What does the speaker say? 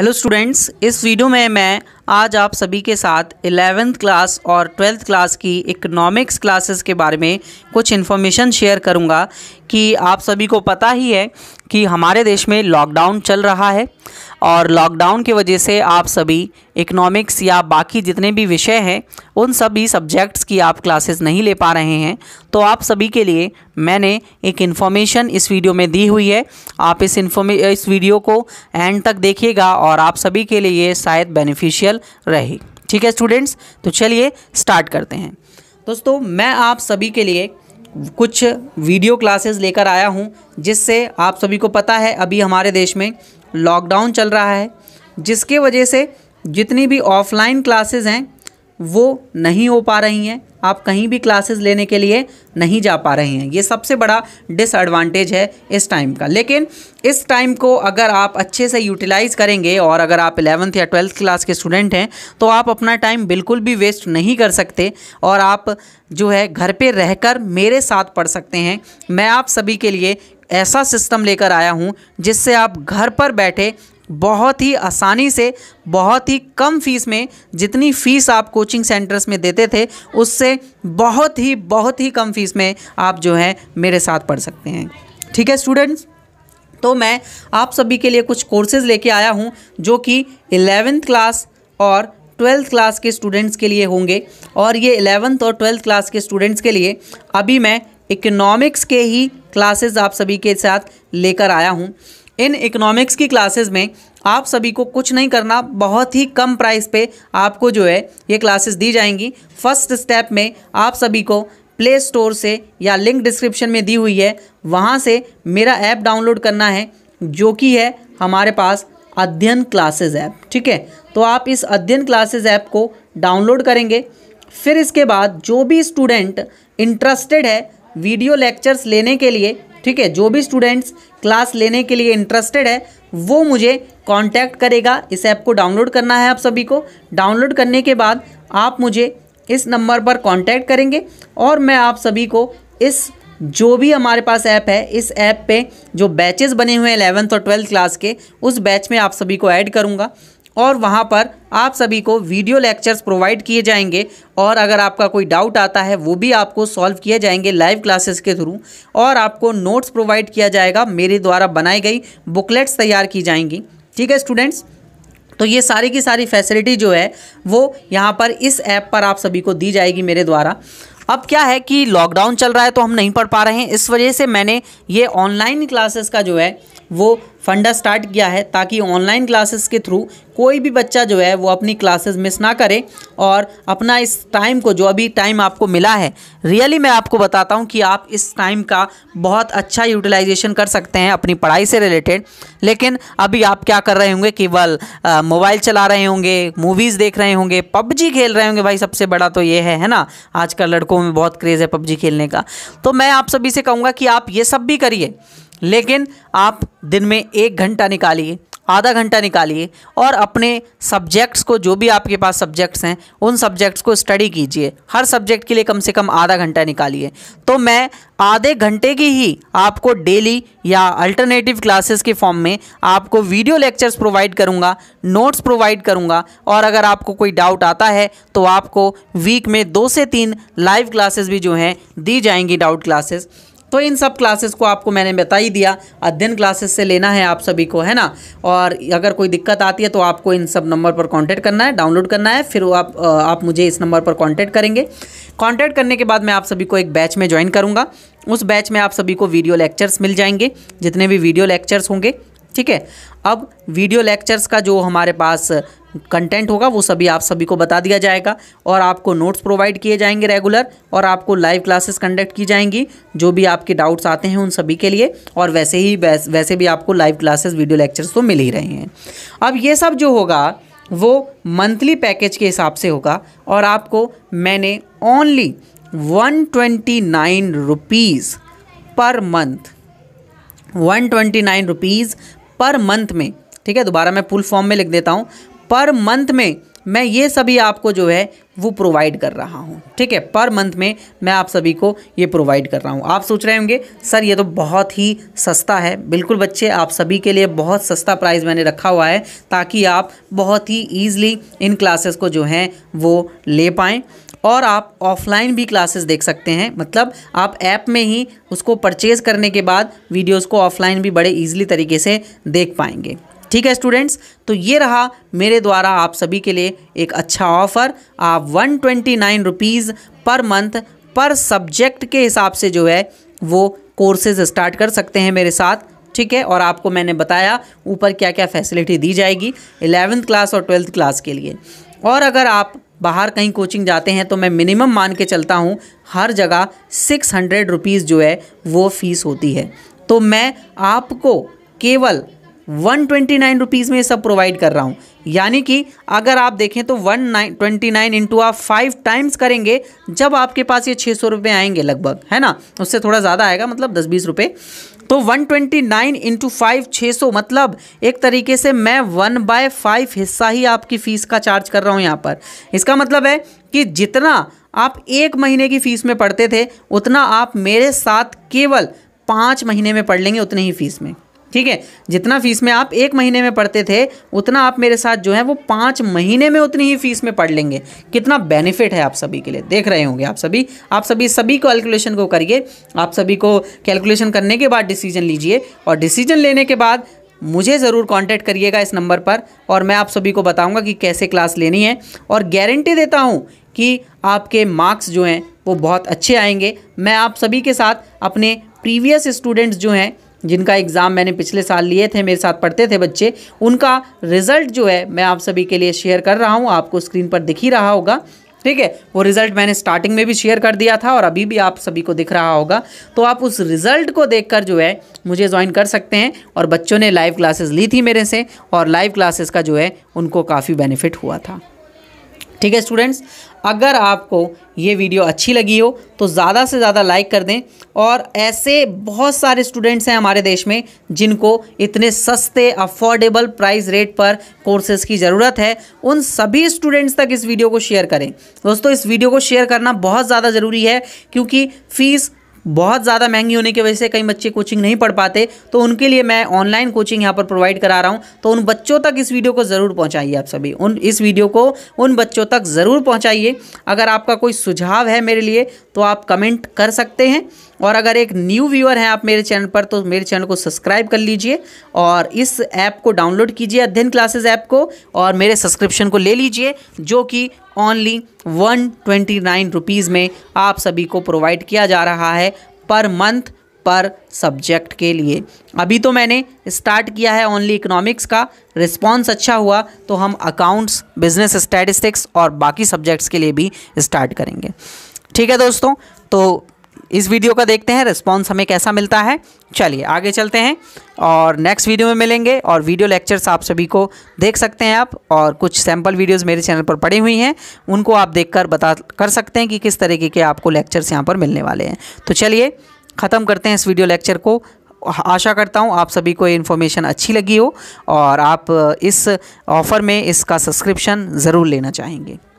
hello students इस video में मैं आज आप सभी के साथ एलेवेंथ क्लास और ट्वेल्थ क्लास की इकोनॉमिक्स क्लासेस के बारे में कुछ इन्फॉर्मेशन शेयर करूंगा कि आप सभी को पता ही है कि हमारे देश में लॉकडाउन चल रहा है और लॉकडाउन की वजह से आप सभी इकोनॉमिक्स या बाकी जितने भी विषय हैं उन सभी सब्जेक्ट्स की आप क्लासेस नहीं ले पा रहे हैं तो आप सभी के लिए मैंने एक इन्फॉर्मेशन इस वीडियो में दी हुई है आप इस इन्फॉर्मे इस वीडियो को एंड तक देखिएगा और आप सभी के लिए शायद बेनिफिशियल रहे ठीक है स्टूडेंट्स तो चलिए स्टार्ट करते हैं दोस्तों मैं आप सभी के लिए कुछ वीडियो क्लासेस लेकर आया हूं जिससे आप सभी को पता है अभी हमारे देश में लॉकडाउन चल रहा है जिसके वजह से जितनी भी ऑफलाइन क्लासेस हैं वो नहीं हो पा रही हैं आप कहीं भी क्लासेस लेने के लिए नहीं जा पा रहे हैं ये सबसे बड़ा डिसएडवांटेज है इस टाइम का लेकिन इस टाइम को अगर आप अच्छे से यूटिलाइज़ करेंगे और अगर आप एलेवंथ या ट्वेल्थ क्लास के स्टूडेंट हैं तो आप अपना टाइम बिल्कुल भी वेस्ट नहीं कर सकते और आप जो है घर पे रहकर मेरे साथ पढ़ सकते हैं मैं आप सभी के लिए ऐसा सिस्टम लेकर आया हूँ जिससे आप घर पर बैठे बहुत ही आसानी से बहुत ही कम फीस में जितनी फ़ीस आप कोचिंग सेंटर्स में देते थे उससे बहुत ही बहुत ही कम फीस में आप जो है मेरे साथ पढ़ सकते हैं ठीक है स्टूडेंट्स तो मैं आप सभी के लिए कुछ कोर्सेज़ लेके आया हूँ जो कि एलेवेंथ क्लास और ट्वेल्थ क्लास के स्टूडेंट्स के लिए होंगे और ये एलेवेंथ और ट्वेल्थ क्लास के स्टूडेंट्स के लिए अभी मैं इकोनॉमिक्स के ही क्लासेस आप सभी के साथ लेकर आया हूँ इन इकोनॉमिक्स की क्लासेस में आप सभी को कुछ नहीं करना बहुत ही कम प्राइस पे आपको जो है ये क्लासेस दी जाएंगी फर्स्ट स्टेप में आप सभी को प्ले स्टोर से या लिंक डिस्क्रिप्शन में दी हुई है वहाँ से मेरा ऐप डाउनलोड करना है जो कि है हमारे पास अध्ययन क्लासेस ऐप ठीक है तो आप इस अध्ययन क्लासेस ऐप को डाउनलोड करेंगे फिर इसके बाद जो भी स्टूडेंट इंटरेस्टेड है वीडियो लेक्चर्स लेने के लिए ठीक है जो भी स्टूडेंट्स क्लास लेने के लिए इंटरेस्टेड है वो मुझे कांटेक्ट करेगा इस ऐप को डाउनलोड करना है आप सभी को डाउनलोड करने के बाद आप मुझे इस नंबर पर कांटेक्ट करेंगे और मैं आप सभी को इस जो भी हमारे पास ऐप है इस ऐप पे जो बैचेस बने हुए हैं एलेवंथ और ट्वेल्थ क्लास के उस बैच में आप सभी को ऐड करूँगा और वहाँ पर आप सभी को वीडियो लेक्चर्स प्रोवाइड किए जाएंगे और अगर आपका कोई डाउट आता है वो भी आपको सॉल्व किए जाएंगे लाइव क्लासेस के थ्रू और आपको नोट्स प्रोवाइड किया जाएगा मेरे द्वारा बनाई गई बुकलेट्स तैयार की जाएंगी ठीक है स्टूडेंट्स तो ये सारी की सारी फैसिलिटी जो है वो यहाँ पर इस ऐप पर आप सभी को दी जाएगी मेरे द्वारा अब क्या है कि लॉकडाउन चल रहा है तो हम नहीं पढ़ पा रहे हैं इस वजह से मैंने ये ऑनलाइन क्लासेस का जो है वो फंडा स्टार्ट किया है ताकि ऑनलाइन क्लासेस के थ्रू कोई भी बच्चा जो है वो अपनी क्लासेस मिस ना करे और अपना इस टाइम को जो अभी टाइम आपको मिला है रियली मैं आपको बताता हूँ कि आप इस टाइम का बहुत अच्छा यूटिलाइजेशन कर सकते हैं अपनी पढ़ाई से रिलेटेड लेकिन अभी आप क्या कर रहे होंगे केवल मोबाइल चला रहे होंगे मूवीज़ देख रहे होंगे पबजी खेल रहे होंगे भाई सबसे बड़ा तो ये है है ना आजकल लड़कों में बहुत क्रेज़ है पबजी खेलने का तो मैं आप सभी से कहूँगा कि आप ये सब भी करिए लेकिन आप दिन में एक घंटा निकालिए आधा घंटा निकालिए और अपने सब्जेक्ट्स को जो भी आपके पास सब्जेक्ट्स हैं उन सब्जेक्ट्स को स्टडी कीजिए हर सब्जेक्ट के लिए कम से कम आधा घंटा निकालिए तो मैं आधे घंटे की ही आपको डेली या अल्टरनेटिव क्लासेस के फॉर्म में आपको वीडियो लेक्चर्स प्रोवाइड करूँगा नोट्स प्रोवाइड करूँगा और अगर आपको कोई डाउट आता है तो आपको वीक में दो से तीन लाइव क्लासेस भी जो हैं दी जाएंगी डाउट क्लासेस तो इन सब क्लासेस को आपको मैंने बता ही दिया अध्ययन क्लासेस से लेना है आप सभी को है ना और अगर कोई दिक्कत आती है तो आपको इन सब नंबर पर कॉन्टैक्ट करना है डाउनलोड करना है फिर आप आप मुझे इस नंबर पर कॉन्टैक्ट करेंगे कॉन्टैक्ट करने के बाद मैं आप सभी को एक बैच में ज्वाइन करूँगा उस बैच में आप सभी को वीडियो लेक्चर्स मिल जाएंगे जितने भी वीडियो लेक्चर्स होंगे ठीक है अब वीडियो लेक्चर्स का जो हमारे पास कंटेंट होगा वो सभी आप सभी को बता दिया जाएगा और आपको नोट्स प्रोवाइड किए जाएंगे रेगुलर और आपको लाइव क्लासेस कंडक्ट की जाएंगी जो भी आपके डाउट्स आते हैं उन सभी के लिए और वैसे ही वैसे, वैसे भी आपको लाइव क्लासेस वीडियो लेक्चर्स तो मिल ही रहे हैं अब ये सब जो होगा वो मंथली पैकेज के हिसाब से होगा और आपको मैंने only one twenty nine rupees per month one twenty nine rupees per month में ठीक है दोबारा मैं फुल फॉर्म में लिख देता हूँ पर मंथ में मैं ये सभी आपको जो है वो प्रोवाइड कर रहा हूँ ठीक है पर मंथ में मैं आप सभी को ये प्रोवाइड कर रहा हूँ आप सोच रहे होंगे सर ये तो बहुत ही सस्ता है बिल्कुल बच्चे आप सभी के लिए बहुत सस्ता प्राइस मैंने रखा हुआ है ताकि आप बहुत ही ईजली इन क्लासेस को जो हैं वो ले पाएँ और आप ऑफलाइन भी क्लासेस देख सकते हैं मतलब आप ऐप में ही उसको परचेज़ करने के बाद वीडियोस को ऑफलाइन भी बड़े इजीली तरीके से देख पाएंगे ठीक है स्टूडेंट्स तो ये रहा मेरे द्वारा आप सभी के लिए एक अच्छा ऑफ़र आप one twenty nine rupees per month per subject के हिसाब से जो है वो कोर्सेज स्टार्ट कर सकते हैं मेरे साथ ठीक है और आपको मैंने बताया ऊपर क्या क्या फैसिलिटी दी जाएगी एलेवेंथ क्लास और ट्वेल्थ क्लास के लिए और अगर आप बाहर कहीं कोचिंग जाते हैं तो मैं मिनिमम मान के चलता हूँ हर जगह सिक्स हंड्रेड रुपीज़ जो है वो फ़ीस होती है तो मैं आपको केवल वन ट्वेंटी नाइन रुपीज़ में ये सब प्रोवाइड कर रहा हूँ यानी कि अगर आप देखें तो one nine twenty nine into आप फाइव टाइम्स करेंगे जब आपके पास ये छः सौ रुपये आएंगे लगभग है ना उससे थोड़ा ज़्यादा आएगा मतलब दस बीस रुपये तो 129 ट्वेंटी नाइन इंटू फाइव छः सौ मतलब एक तरीके से मैं वन बाय फाइव हिस्सा ही आपकी फ़ीस का चार्ज कर रहा हूँ यहाँ पर इसका मतलब है कि जितना आप एक महीने की फ़ीस में पढ़ते थे उतना आप मेरे साथ केवल पाँच महीने में पढ़ लेंगे उतनी ही फ़ीस में ठीक है जितना फीस में आप एक महीने में पढ़ते थे उतना आप मेरे साथ जो है वो पाँच महीने में उतनी ही फीस में पढ़ लेंगे कितना बेनिफिट है आप सभी के लिए देख रहे होंगे आप सभी आप सभी सभी कैलकुलेशन को करिए आप सभी को कैलकुलेशन करने के बाद डिसीजन लीजिए और डिसीजन लेने के बाद मुझे ज़रूर कांटेक्ट करिएगा इस नंबर पर और मैं आप सभी को बताऊंगा कि कैसे क्लास लेनी है और गारंटी देता हूं कि आपके मार्क्स जो हैं वो बहुत अच्छे आएंगे मैं आप सभी के साथ अपने प्रीवियस स्टूडेंट्स जो हैं जिनका एग्ज़ाम मैंने पिछले साल लिए थे मेरे साथ पढ़ते थे बच्चे उनका रिज़ल्ट जो है मैं आप सभी के लिए शेयर कर रहा हूँ आपको स्क्रीन पर दिख ही रहा होगा ठीक है वो रिज़ल्ट मैंने स्टार्टिंग में भी शेयर कर दिया था और अभी भी आप सभी को दिख रहा होगा तो आप उस रिज़ल्ट को देखकर जो है मुझे ज्वाइन कर सकते हैं और बच्चों ने लाइव क्लासेस ली थी मेरे से और लाइव क्लासेस का जो है उनको काफ़ी बेनिफिट हुआ था ठीक है स्टूडेंट्स अगर आपको ये वीडियो अच्छी लगी हो तो ज़्यादा से ज़्यादा लाइक कर दें और ऐसे बहुत सारे स्टूडेंट्स हैं हमारे देश में जिनको इतने सस्ते अफोर्डेबल प्राइस रेट पर कोर्सेज़ की ज़रूरत है उन सभी स्टूडेंट्स तक इस वीडियो को शेयर करें दोस्तों इस वीडियो को शेयर करना बहुत ज़्यादा ज़रूरी है क्योंकि फ़ीस बहुत ज़्यादा महंगी होने की वजह से कई बच्चे कोचिंग नहीं पढ़ पाते तो उनके लिए मैं ऑनलाइन कोचिंग यहाँ पर प्रोवाइड करा रहा हूँ तो उन बच्चों तक इस वीडियो को ज़रूर पहुँचाइए आप सभी उन इस वीडियो को उन बच्चों तक ज़रूर पहुँचाइए अगर आपका कोई सुझाव है मेरे लिए तो आप कमेंट कर सकते हैं और अगर एक न्यू व्यूअर हैं आप मेरे चैनल पर तो मेरे चैनल को सब्सक्राइब कर लीजिए और इस ऐप को डाउनलोड कीजिए अध्ययन क्लासेस ऐप को और मेरे सब्सक्रिप्शन को ले लीजिए जो कि only one twenty nine rupees में आप सभी को प्रोवाइड किया जा रहा है पर मंथ पर सब्जेक्ट के लिए अभी तो मैंने स्टार्ट किया है ओनली इकोनॉमिक्स का रिस्पॉन्स अच्छा हुआ तो हम अकाउंट्स बिजनेस स्टैटिस्टिक्स और बाकी सब्जेक्ट्स के लिए भी स्टार्ट करेंगे ठीक है दोस्तों तो इस वीडियो का देखते हैं रिस्पॉन्स हमें कैसा मिलता है चलिए आगे चलते हैं और नेक्स्ट वीडियो में मिलेंगे और वीडियो लेक्चर्स आप सभी को देख सकते हैं आप और कुछ सैम्पल वीडियोस मेरे चैनल पर पड़ी हुई हैं उनको आप देखकर बता कर सकते हैं कि किस तरीके के आपको लेक्चर्स यहाँ पर मिलने वाले हैं तो चलिए ख़त्म करते हैं इस वीडियो लेक्चर को आशा करता हूँ आप सभी को ये इन्फॉर्मेशन अच्छी लगी हो और आप इस ऑफ़र में इसका सब्सक्रिप्शन ज़रूर लेना चाहेंगे